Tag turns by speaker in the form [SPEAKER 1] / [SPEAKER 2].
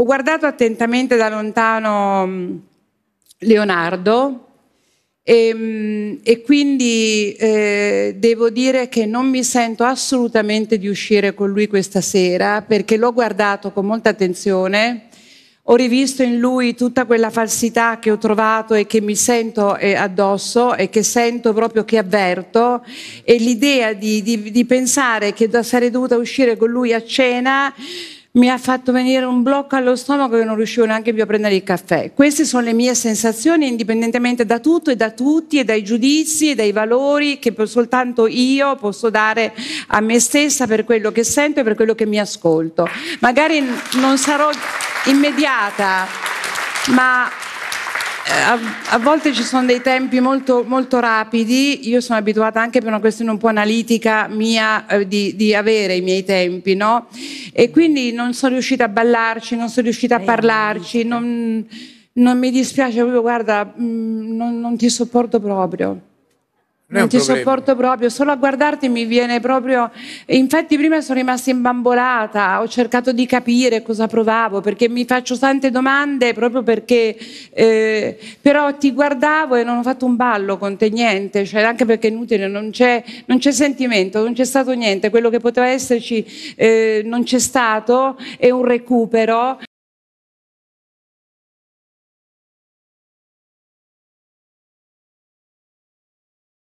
[SPEAKER 1] ho guardato attentamente da lontano mm, Leonardo e, ehm, e quindi eh, devo dire che non mi sento assolutamente di uscire con lui questa sera perché l'ho guardato con molta attenzione ho rivisto in lui tutta quella falsità che ho trovato e che mi sento eh, addosso e che sento proprio che avverto e l'idea di, di, di pensare che sarei dovuta uscire con lui a cena mi ha fatto venire un blocco allo stomaco che non riuscivo neanche più a prendere il caffè. Queste sono le mie sensazioni indipendentemente da tutto e da tutti e dai giudizi e dai valori che soltanto io posso dare a me stessa per quello che sento e per quello che mi ascolto. Magari non sarò immediata, ma eh, a, a, volte ci sono dei tempi molto, molto, rapidi, io sono abituata anche per una questione un po' analitica mia eh, di, di, avere i miei tempi, no? E quindi non sono riuscita a ballarci, non sono riuscita a eh, parlarci, non, non mi dispiace proprio, guarda, mh, mm, non, non ti sopporto proprio. Non, non ti problema. sopporto proprio, solo a guardarti mi viene proprio... Infatti prima sono rimasta imbambolata, ho cercato di capire cosa provavo, perché mi faccio tante domande proprio perché... Eh, però ti guardavo e non ho fatto un ballo con te, niente, cioè, anche perché è inutile, non c'è, non c'è sentimento, non c'è stato niente, quello che poteva esserci eh, non c'è stato, è un recupero.